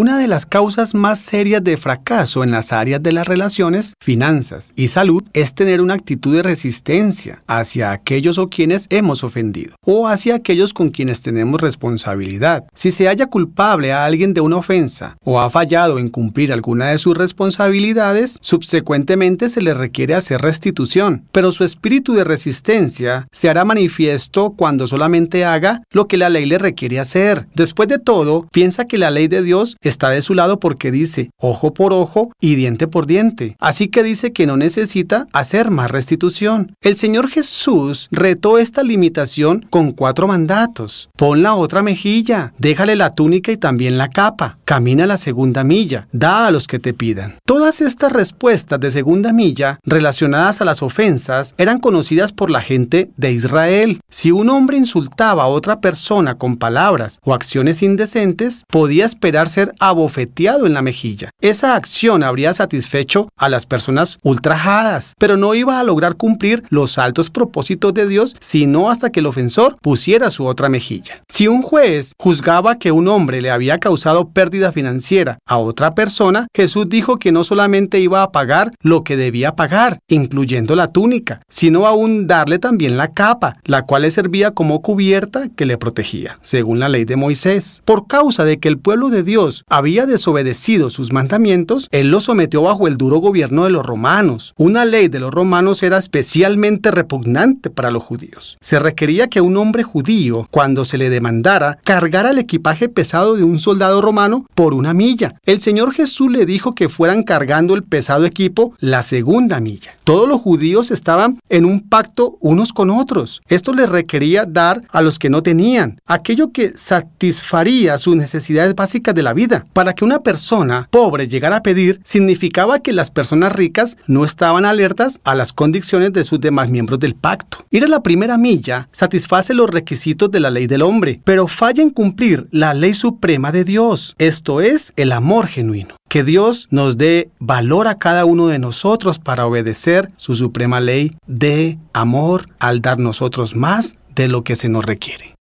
Una de las causas más serias de fracaso en las áreas de las relaciones, finanzas y salud es tener una actitud de resistencia hacia aquellos o quienes hemos ofendido o hacia aquellos con quienes tenemos responsabilidad. Si se halla culpable a alguien de una ofensa o ha fallado en cumplir alguna de sus responsabilidades, subsecuentemente se le requiere hacer restitución, pero su espíritu de resistencia se hará manifiesto cuando solamente haga lo que la ley le requiere hacer. Después de todo, piensa que la ley de Dios está de su lado porque dice ojo por ojo y diente por diente. Así que dice que no necesita hacer más restitución. El Señor Jesús retó esta limitación con cuatro mandatos. Pon la otra mejilla, déjale la túnica y también la capa, camina la segunda milla, da a los que te pidan. Todas estas respuestas de segunda milla relacionadas a las ofensas eran conocidas por la gente de Israel. Si un hombre insultaba a otra persona con palabras o acciones indecentes, podía esperar ser abofeteado en la mejilla. Esa acción habría satisfecho a las personas ultrajadas, pero no iba a lograr cumplir los altos propósitos de Dios sino hasta que el ofensor pusiera su otra mejilla. Si un juez juzgaba que un hombre le había causado pérdida financiera a otra persona, Jesús dijo que no solamente iba a pagar lo que debía pagar, incluyendo la túnica, sino aún darle también la capa, la cual le servía como cubierta que le protegía, según la ley de Moisés. Por causa de que el pueblo de Dios había desobedecido sus mandamientos, él los sometió bajo el duro gobierno de los romanos. Una ley de los romanos era especialmente repugnante para los judíos. Se requería que un hombre judío, cuando se le demandara, cargara el equipaje pesado de un soldado romano por una milla. El Señor Jesús le dijo que fueran cargando el pesado equipo la segunda milla. Todos los judíos estaban en un pacto unos con otros. Esto les requería dar a los que no tenían aquello que satisfaría sus necesidades básicas de la vida para que una persona pobre llegara a pedir, significaba que las personas ricas no estaban alertas a las condiciones de sus demás miembros del pacto. Ir a la primera milla satisface los requisitos de la ley del hombre, pero falla en cumplir la ley suprema de Dios, esto es, el amor genuino. Que Dios nos dé valor a cada uno de nosotros para obedecer su suprema ley de amor al dar nosotros más de lo que se nos requiere.